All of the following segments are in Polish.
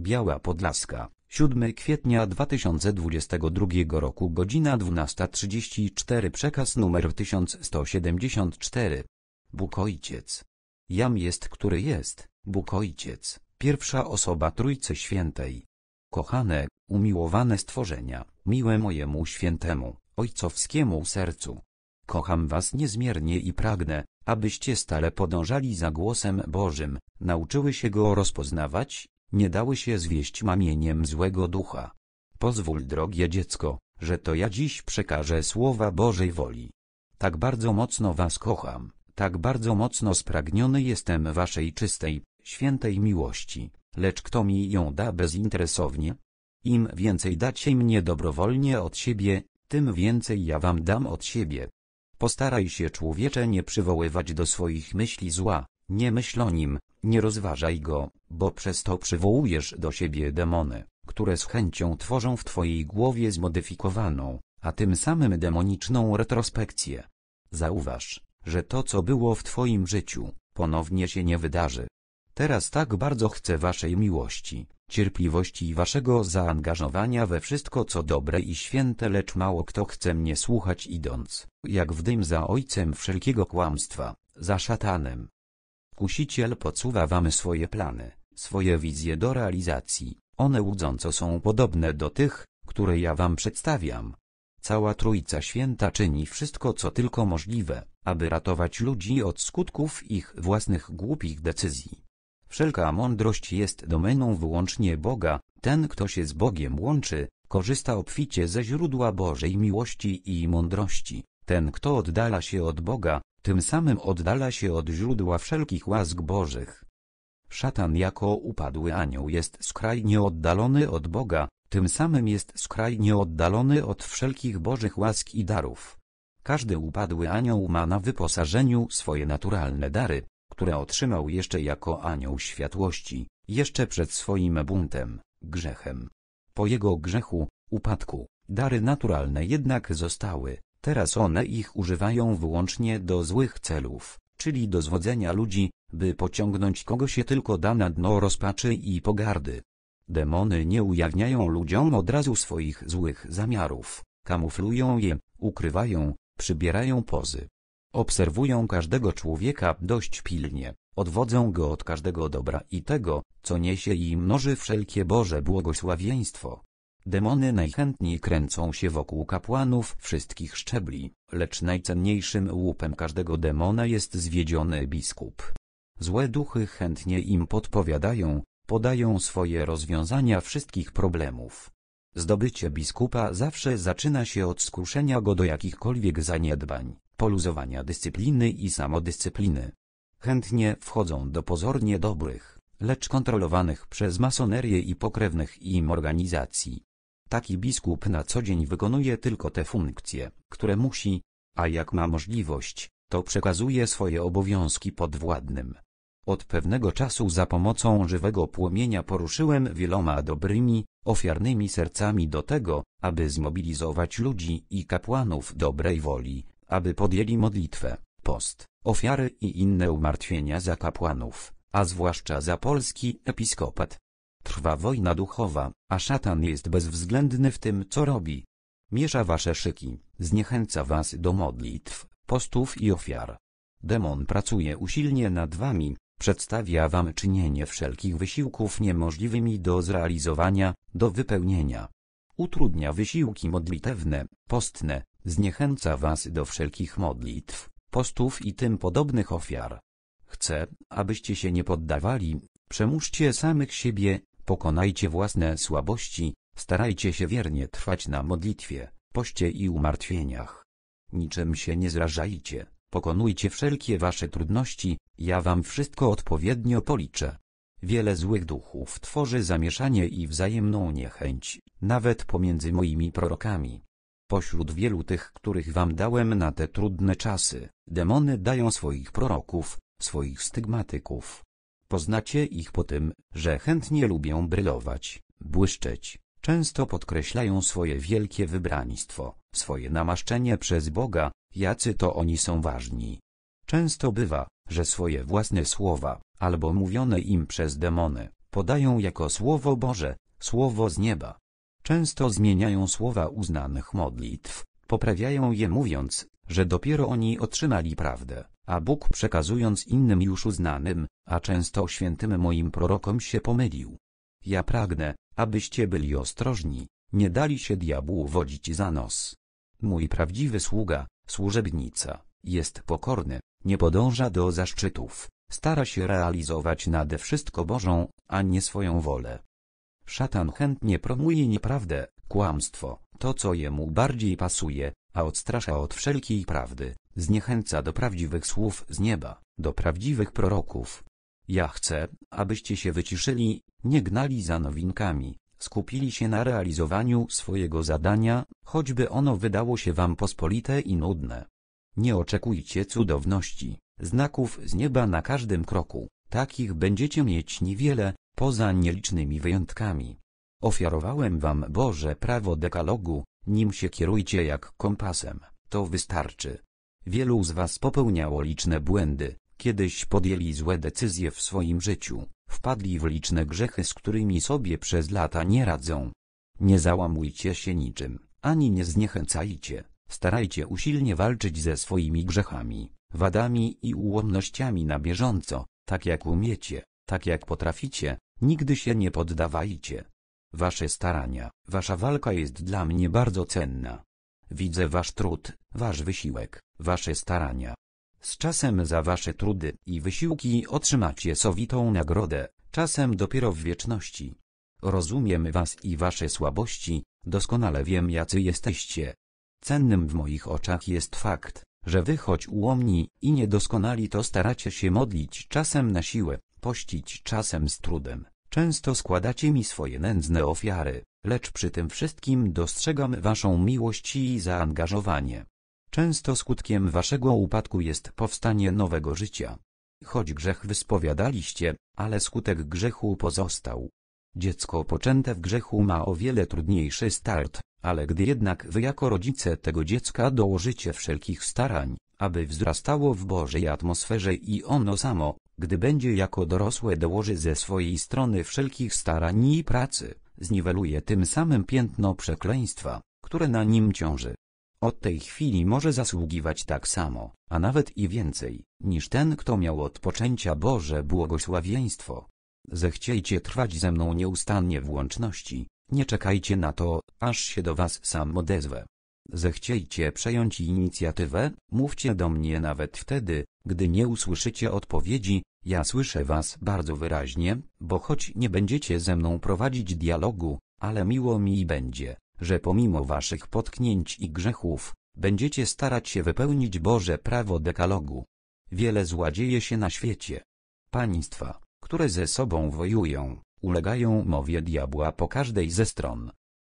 Biała Podlaska, 7 kwietnia 2022 roku godzina 12.34 Przekaz numer 1174 Bóg Ojciec Jam jest, który jest, Bóg Ojciec, pierwsza osoba Trójcy Świętej. Kochane, umiłowane stworzenia, miłe mojemu świętemu, ojcowskiemu sercu. Kocham was niezmiernie i pragnę, abyście stale podążali za głosem Bożym, nauczyły się go rozpoznawać nie dały się zwieść mamieniem złego ducha. Pozwól drogie dziecko, że to ja dziś przekażę słowa Bożej woli. Tak bardzo mocno was kocham, tak bardzo mocno spragniony jestem waszej czystej, świętej miłości, lecz kto mi ją da bezinteresownie? Im więcej dacie mnie dobrowolnie od siebie, tym więcej ja wam dam od siebie. Postaraj się człowiecze nie przywoływać do swoich myśli zła, nie myśl o nim, nie rozważaj go, bo przez to przywołujesz do siebie demony, które z chęcią tworzą w twojej głowie zmodyfikowaną, a tym samym demoniczną retrospekcję. Zauważ, że to co było w twoim życiu, ponownie się nie wydarzy. Teraz tak bardzo chcę waszej miłości, cierpliwości i waszego zaangażowania we wszystko co dobre i święte lecz mało kto chce mnie słuchać idąc, jak w dym za ojcem wszelkiego kłamstwa, za szatanem, Iskusiciel podsuwa wam swoje plany, swoje wizje do realizacji, one łudząco są podobne do tych, które ja wam przedstawiam. Cała Trójca Święta czyni wszystko co tylko możliwe, aby ratować ludzi od skutków ich własnych głupich decyzji. Wszelka mądrość jest domeną wyłącznie Boga, ten kto się z Bogiem łączy, korzysta obficie ze źródła Bożej miłości i mądrości, ten kto oddala się od Boga, tym samym oddala się od źródła wszelkich łask bożych. Szatan jako upadły anioł jest skrajnie oddalony od Boga, tym samym jest skrajnie oddalony od wszelkich bożych łask i darów. Każdy upadły anioł ma na wyposażeniu swoje naturalne dary, które otrzymał jeszcze jako anioł światłości, jeszcze przed swoim buntem, grzechem. Po jego grzechu, upadku, dary naturalne jednak zostały, Teraz one ich używają wyłącznie do złych celów, czyli do zwodzenia ludzi, by pociągnąć kogo się tylko da na dno rozpaczy i pogardy. Demony nie ujawniają ludziom od razu swoich złych zamiarów, kamuflują je, ukrywają, przybierają pozy. Obserwują każdego człowieka dość pilnie, odwodzą go od każdego dobra i tego, co niesie i mnoży wszelkie Boże błogosławieństwo. Demony najchętniej kręcą się wokół kapłanów wszystkich szczebli, lecz najcenniejszym łupem każdego demona jest zwiedziony biskup. Złe duchy chętnie im podpowiadają, podają swoje rozwiązania wszystkich problemów. Zdobycie biskupa zawsze zaczyna się od skuszenia go do jakichkolwiek zaniedbań, poluzowania dyscypliny i samodyscypliny. Chętnie wchodzą do pozornie dobrych, lecz kontrolowanych przez masonerię i pokrewnych im organizacji. Taki biskup na co dzień wykonuje tylko te funkcje, które musi, a jak ma możliwość, to przekazuje swoje obowiązki podwładnym. Od pewnego czasu za pomocą żywego płomienia poruszyłem wieloma dobrymi, ofiarnymi sercami do tego, aby zmobilizować ludzi i kapłanów dobrej woli, aby podjęli modlitwę, post, ofiary i inne umartwienia za kapłanów, a zwłaszcza za polski episkopat. Trwa wojna duchowa, a szatan jest bezwzględny w tym co robi. Miesza wasze szyki, zniechęca was do modlitw, postów i ofiar. Demon pracuje usilnie nad wami, przedstawia wam czynienie wszelkich wysiłków niemożliwymi do zrealizowania, do wypełnienia. Utrudnia wysiłki modlitewne, postne, zniechęca was do wszelkich modlitw, postów i tym podobnych ofiar. Chcę, abyście się nie poddawali, przemuszcie samych siebie, Pokonajcie własne słabości, starajcie się wiernie trwać na modlitwie, poście i umartwieniach. Niczym się nie zrażajcie, pokonujcie wszelkie wasze trudności, ja wam wszystko odpowiednio policzę. Wiele złych duchów tworzy zamieszanie i wzajemną niechęć, nawet pomiędzy moimi prorokami. Pośród wielu tych, których wam dałem na te trudne czasy, demony dają swoich proroków, swoich stygmatyków, Poznacie ich po tym, że chętnie lubią brylować, błyszczeć, często podkreślają swoje wielkie wybraństwo, swoje namaszczenie przez Boga, jacy to oni są ważni. Często bywa, że swoje własne słowa, albo mówione im przez demony, podają jako Słowo Boże, Słowo z nieba. Często zmieniają słowa uznanych modlitw, Poprawiają je mówiąc, że dopiero oni otrzymali prawdę, a Bóg przekazując innym już uznanym, a często świętym moim prorokom się pomylił. Ja pragnę, abyście byli ostrożni, nie dali się diabłu wodzić za nos. Mój prawdziwy sługa, służebnica, jest pokorny, nie podąża do zaszczytów, stara się realizować nade wszystko Bożą, a nie swoją wolę. Szatan chętnie promuje nieprawdę, kłamstwo, to co jemu bardziej pasuje, a odstrasza od wszelkiej prawdy, zniechęca do prawdziwych słów z nieba, do prawdziwych proroków. Ja chcę, abyście się wyciszyli, nie gnali za nowinkami, skupili się na realizowaniu swojego zadania, choćby ono wydało się wam pospolite i nudne. Nie oczekujcie cudowności, znaków z nieba na każdym kroku, takich będziecie mieć niewiele, poza nielicznymi wyjątkami. Ofiarowałem wam Boże prawo dekalogu, nim się kierujcie jak kompasem, to wystarczy. Wielu z was popełniało liczne błędy, kiedyś podjęli złe decyzje w swoim życiu, wpadli w liczne grzechy z którymi sobie przez lata nie radzą. Nie załamujcie się niczym, ani nie zniechęcajcie, starajcie usilnie walczyć ze swoimi grzechami, wadami i ułomnościami na bieżąco, tak jak umiecie, tak jak potraficie, nigdy się nie poddawajcie, Wasze starania, wasza walka jest dla mnie bardzo cenna. Widzę wasz trud, wasz wysiłek, wasze starania. Z czasem za wasze trudy i wysiłki otrzymacie sowitą nagrodę, czasem dopiero w wieczności. Rozumiem was i wasze słabości, doskonale wiem jacy jesteście. Cennym w moich oczach jest fakt, że wy choć ułomni i niedoskonali to staracie się modlić czasem na siłę, pościć czasem z trudem, Często składacie mi swoje nędzne ofiary, lecz przy tym wszystkim dostrzegam waszą miłość i zaangażowanie. Często skutkiem waszego upadku jest powstanie nowego życia. Choć grzech wyspowiadaliście, ale skutek grzechu pozostał. Dziecko poczęte w grzechu ma o wiele trudniejszy start, ale gdy jednak wy jako rodzice tego dziecka dołożycie wszelkich starań, aby wzrastało w Bożej atmosferze i ono samo, gdy będzie jako dorosłe dołoży ze swojej strony wszelkich starań i pracy, zniweluje tym samym piętno przekleństwa, które na nim ciąży. Od tej chwili może zasługiwać tak samo, a nawet i więcej, niż ten kto miał od poczęcia Boże błogosławieństwo. Zechciejcie trwać ze mną nieustannie w łączności, nie czekajcie na to, aż się do was sam odezwę. Zechciejcie przejąć inicjatywę, mówcie do mnie nawet wtedy, gdy nie usłyszycie odpowiedzi, ja słyszę was bardzo wyraźnie, bo choć nie będziecie ze mną prowadzić dialogu, ale miło mi będzie, że pomimo waszych potknięć i grzechów, będziecie starać się wypełnić Boże prawo dekalogu. Wiele zła dzieje się na świecie. Państwa, które ze sobą wojują, ulegają mowie diabła po każdej ze stron.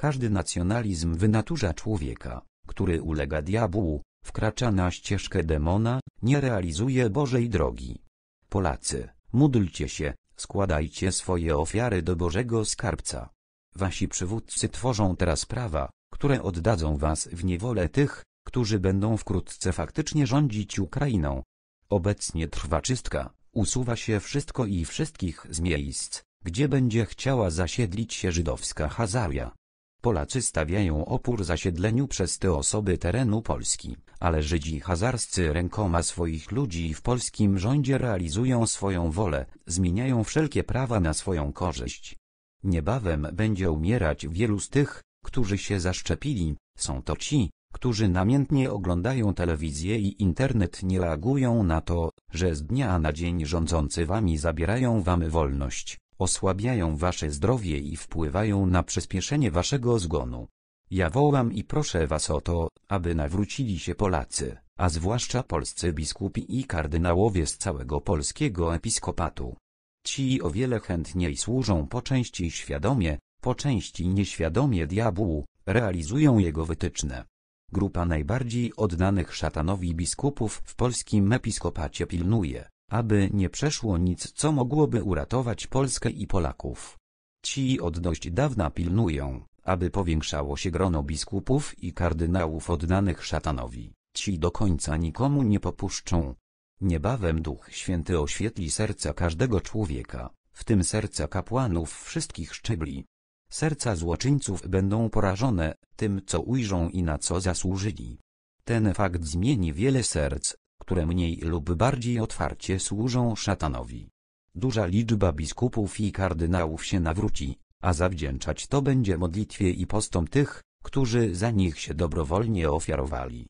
Każdy nacjonalizm wynaturza człowieka, który ulega diabłu, wkracza na ścieżkę demona, nie realizuje Bożej drogi. Polacy, módlcie się, składajcie swoje ofiary do Bożego skarbca. Wasi przywódcy tworzą teraz prawa, które oddadzą was w niewolę tych, którzy będą wkrótce faktycznie rządzić Ukrainą. Obecnie trwa czystka, usuwa się wszystko i wszystkich z miejsc, gdzie będzie chciała zasiedlić się żydowska Hazaria. Polacy stawiają opór zasiedleniu przez te osoby terenu Polski, ale Żydzi hazarscy rękoma swoich ludzi w polskim rządzie realizują swoją wolę, zmieniają wszelkie prawa na swoją korzyść. Niebawem będzie umierać wielu z tych, którzy się zaszczepili, są to ci, którzy namiętnie oglądają telewizję i internet nie reagują na to, że z dnia na dzień rządzący wami zabierają wam wolność osłabiają wasze zdrowie i wpływają na przyspieszenie waszego zgonu. Ja wołam i proszę was o to, aby nawrócili się Polacy, a zwłaszcza polscy biskupi i kardynałowie z całego polskiego episkopatu. Ci o wiele chętniej służą po części świadomie, po części nieświadomie diabłu, realizują jego wytyczne. Grupa najbardziej oddanych szatanowi biskupów w polskim episkopacie pilnuje, aby nie przeszło nic co mogłoby uratować Polskę i Polaków. Ci od dość dawna pilnują, aby powiększało się grono biskupów i kardynałów oddanych szatanowi, ci do końca nikomu nie popuszczą. Niebawem Duch Święty oświetli serca każdego człowieka, w tym serca kapłanów wszystkich szczebli. Serca złoczyńców będą porażone, tym co ujrzą i na co zasłużyli. Ten fakt zmieni wiele serc, które mniej lub bardziej otwarcie służą szatanowi. Duża liczba biskupów i kardynałów się nawróci, a zawdzięczać to będzie modlitwie i postom tych, którzy za nich się dobrowolnie ofiarowali.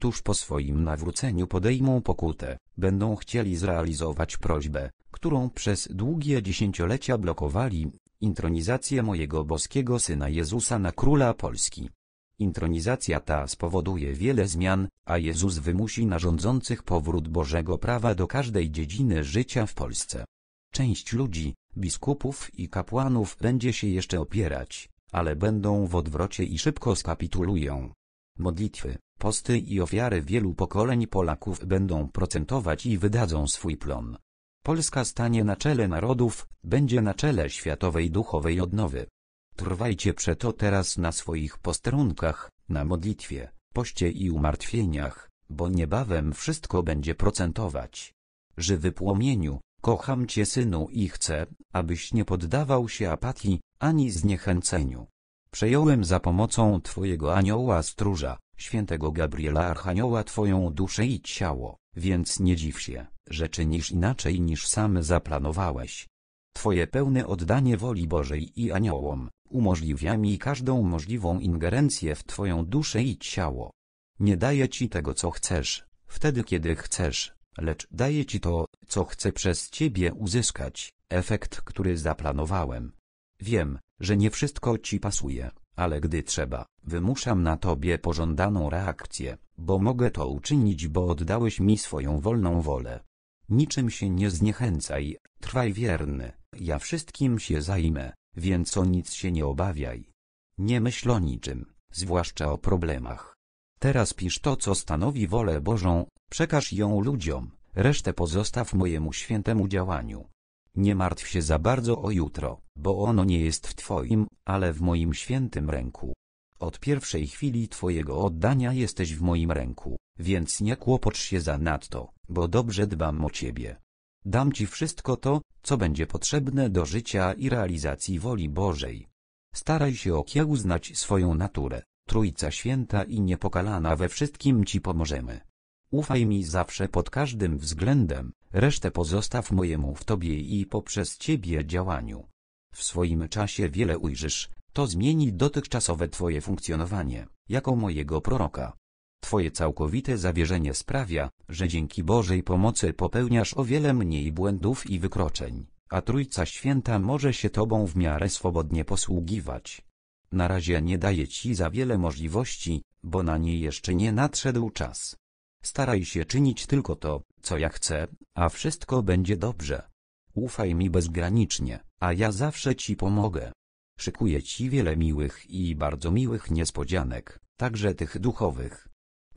Tuż po swoim nawróceniu podejmą pokutę, będą chcieli zrealizować prośbę, którą przez długie dziesięciolecia blokowali, intronizację mojego boskiego Syna Jezusa na Króla Polski. Intronizacja ta spowoduje wiele zmian, a Jezus wymusi na rządzących powrót Bożego prawa do każdej dziedziny życia w Polsce. Część ludzi, biskupów i kapłanów będzie się jeszcze opierać, ale będą w odwrocie i szybko skapitulują. Modlitwy, posty i ofiary wielu pokoleń Polaków będą procentować i wydadzą swój plon. Polska stanie na czele narodów, będzie na czele światowej duchowej odnowy. Trwajcie przeto teraz na swoich posterunkach, na modlitwie, poście i umartwieniach, bo niebawem wszystko będzie procentować. Żywy płomieniu, kocham Cię Synu i chcę, abyś nie poddawał się apatii, ani zniechęceniu. Przejąłem za pomocą Twojego anioła stróża, świętego Gabriela Archanioła Twoją duszę i ciało, więc nie dziw się, że czynisz inaczej niż sam zaplanowałeś. Twoje pełne oddanie woli Bożej i aniołom, Umożliwia mi każdą możliwą ingerencję w Twoją duszę i ciało. Nie daje Ci tego co chcesz, wtedy kiedy chcesz, lecz daje Ci to, co chcę przez Ciebie uzyskać, efekt który zaplanowałem. Wiem, że nie wszystko Ci pasuje, ale gdy trzeba, wymuszam na Tobie pożądaną reakcję, bo mogę to uczynić bo oddałeś mi swoją wolną wolę. Niczym się nie zniechęcaj, trwaj wierny, ja wszystkim się zajmę więc o nic się nie obawiaj. Nie myśl o niczym, zwłaszcza o problemach. Teraz pisz to, co stanowi wolę Bożą, przekaż ją ludziom, resztę pozostaw mojemu świętemu działaniu. Nie martw się za bardzo o jutro, bo ono nie jest w Twoim, ale w moim świętym ręku. Od pierwszej chwili Twojego oddania jesteś w moim ręku, więc nie kłopocz się za nadto, bo dobrze dbam o Ciebie. Dam Ci wszystko to, co będzie potrzebne do życia i realizacji woli Bożej. Staraj się okiełznać swoją naturę. Trójca Święta i Niepokalana we wszystkim Ci pomożemy. Ufaj mi zawsze pod każdym względem, resztę pozostaw mojemu w Tobie i poprzez Ciebie działaniu. W swoim czasie wiele ujrzysz, to zmieni dotychczasowe Twoje funkcjonowanie, jako mojego proroka. Twoje całkowite zawierzenie sprawia, że dzięki Bożej pomocy popełniasz o wiele mniej błędów i wykroczeń, a Trójca Święta może się Tobą w miarę swobodnie posługiwać. Na razie nie daje Ci za wiele możliwości, bo na niej jeszcze nie nadszedł czas. Staraj się czynić tylko to, co ja chcę, a wszystko będzie dobrze. Ufaj mi bezgranicznie, a ja zawsze Ci pomogę. Szykuję Ci wiele miłych i bardzo miłych niespodzianek, także tych duchowych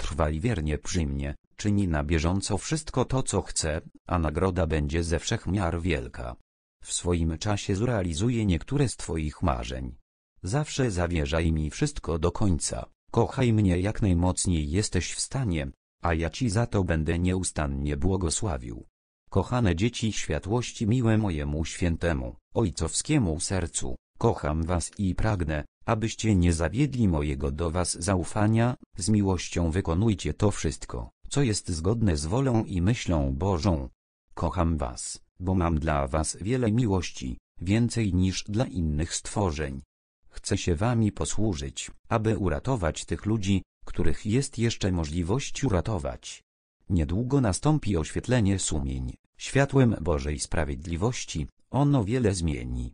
trwali wiernie przy mnie, czyni na bieżąco wszystko to co chce, a nagroda będzie ze wszech miar wielka. W swoim czasie zrealizuję niektóre z Twoich marzeń. Zawsze zawierzaj mi wszystko do końca, kochaj mnie jak najmocniej jesteś w stanie, a ja Ci za to będę nieustannie błogosławił. Kochane dzieci światłości miłe mojemu świętemu, ojcowskiemu sercu. Kocham was i pragnę, abyście nie zawiedli mojego do was zaufania, z miłością wykonujcie to wszystko, co jest zgodne z wolą i myślą Bożą. Kocham was, bo mam dla was wiele miłości, więcej niż dla innych stworzeń. Chcę się wami posłużyć, aby uratować tych ludzi, których jest jeszcze możliwość uratować. Niedługo nastąpi oświetlenie sumień, światłem Bożej Sprawiedliwości, ono wiele zmieni.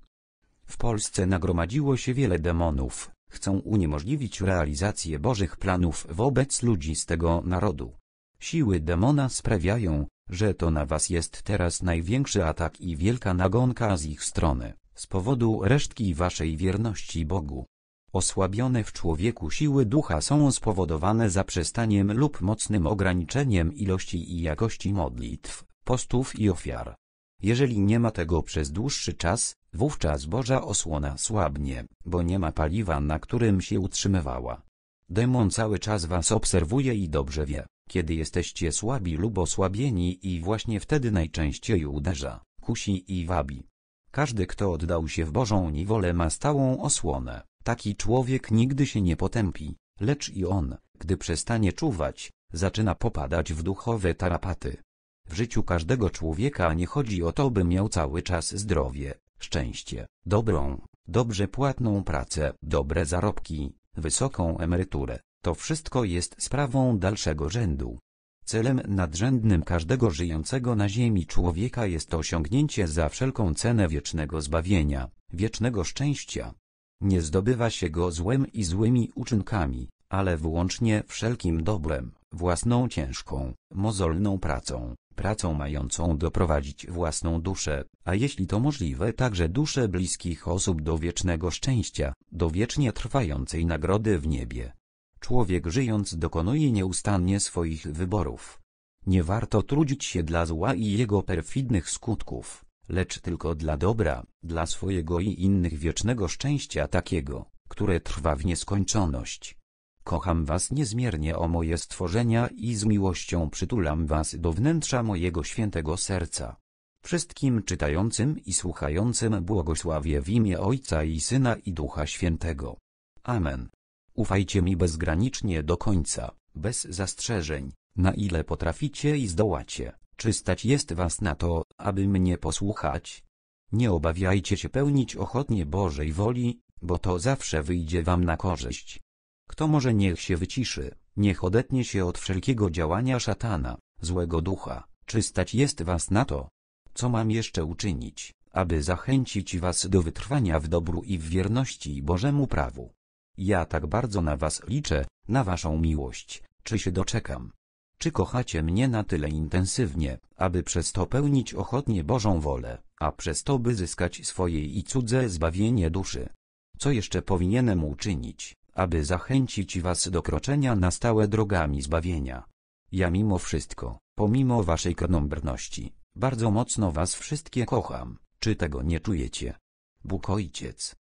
W Polsce nagromadziło się wiele demonów, chcą uniemożliwić realizację Bożych planów wobec ludzi z tego narodu. Siły demona sprawiają, że to na was jest teraz największy atak i wielka nagonka z ich strony, z powodu resztki waszej wierności Bogu. Osłabione w człowieku siły ducha są spowodowane zaprzestaniem lub mocnym ograniczeniem ilości i jakości modlitw, postów i ofiar, jeżeli nie ma tego przez dłuższy czas, wówczas Boża osłona słabnie, bo nie ma paliwa na którym się utrzymywała. Demon cały czas was obserwuje i dobrze wie, kiedy jesteście słabi lub osłabieni i właśnie wtedy najczęściej uderza, kusi i wabi. Każdy kto oddał się w Bożą niewolę ma stałą osłonę, taki człowiek nigdy się nie potępi, lecz i on, gdy przestanie czuwać, zaczyna popadać w duchowe tarapaty. W życiu każdego człowieka nie chodzi o to, by miał cały czas zdrowie, szczęście, dobrą, dobrze płatną pracę, dobre zarobki, wysoką emeryturę. To wszystko jest sprawą dalszego rzędu. Celem nadrzędnym każdego żyjącego na ziemi człowieka jest osiągnięcie za wszelką cenę wiecznego zbawienia, wiecznego szczęścia. Nie zdobywa się go złem i złymi uczynkami, ale wyłącznie wszelkim dobrem, własną ciężką, mozolną pracą, pracą mającą doprowadzić własną duszę, a jeśli to możliwe także dusze bliskich osób do wiecznego szczęścia, do wiecznie trwającej nagrody w niebie. Człowiek żyjąc dokonuje nieustannie swoich wyborów. Nie warto trudzić się dla zła i jego perfidnych skutków, lecz tylko dla dobra, dla swojego i innych wiecznego szczęścia takiego, które trwa w nieskończoność. Kocham was niezmiernie o moje stworzenia i z miłością przytulam was do wnętrza mojego świętego serca. Wszystkim czytającym i słuchającym błogosławię w imię Ojca i Syna i Ducha Świętego. Amen. Ufajcie mi bezgranicznie do końca, bez zastrzeżeń, na ile potraficie i zdołacie, czy stać jest was na to, aby mnie posłuchać. Nie obawiajcie się pełnić ochotnie Bożej woli, bo to zawsze wyjdzie wam na korzyść. Kto może niech się wyciszy, niech odetnie się od wszelkiego działania szatana, złego ducha, czy stać jest was na to? Co mam jeszcze uczynić, aby zachęcić was do wytrwania w dobru i w wierności Bożemu prawu? Ja tak bardzo na was liczę, na waszą miłość, czy się doczekam? Czy kochacie mnie na tyle intensywnie, aby przez to pełnić ochotnie Bożą wolę, a przez to by zyskać swoje i cudze zbawienie duszy? Co jeszcze powinienem uczynić, aby zachęcić was do kroczenia na stałe drogami zbawienia. Ja mimo wszystko, pomimo waszej krnąbrności, bardzo mocno was wszystkie kocham, czy tego nie czujecie? Bóg Ojciec,